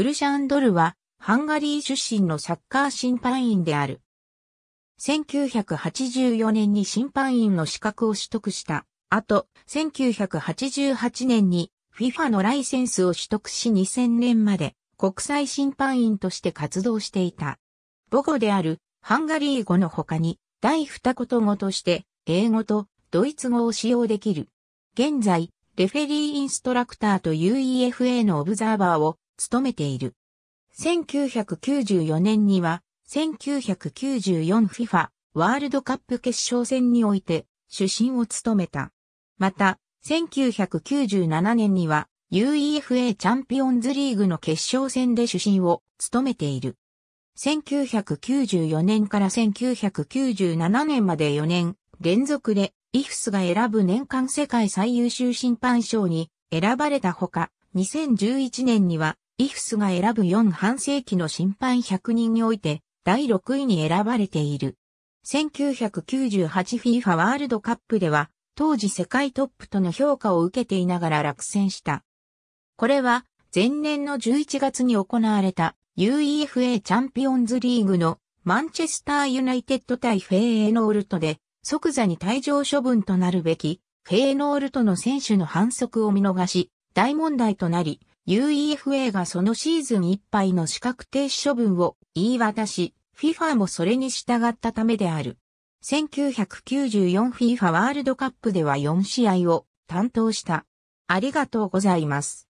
プルシャンドルは、ハンガリー出身のサッカー審判員である。1984年に審判員の資格を取得した。あと、1988年に FIFA のライセンスを取得し2000年まで国際審判員として活動していた。母語であるハンガリー語の他に第二言語として英語とドイツ語を使用できる。現在、レフェリーインストラクターと UEFA のオブザーバーを務めている。1994年には、1994FIFA ワールドカップ決勝戦において主審を務めた。また、1997年には UEFA チャンピオンズリーグの決勝戦で主審を務めている。1994年から1997年まで4年連続でイフスが選ぶ年間世界最優秀審判賞に選ばれたほか、2011年にはイフスが選ぶ4半世紀の審判100人において第6位に選ばれている。1998FIFA ワールドカップでは当時世界トップとの評価を受けていながら落選した。これは前年の11月に行われた UEFA チャンピオンズリーグのマンチェスターユナイテッド対フェーノールトで即座に退場処分となるべきフェーノールトの選手の反則を見逃し大問題となり UEFA がそのシーズンいっぱいの資格停止処分を言い渡し、FIFA もそれに従ったためである。1994FIFA ワールドカップでは4試合を担当した。ありがとうございます。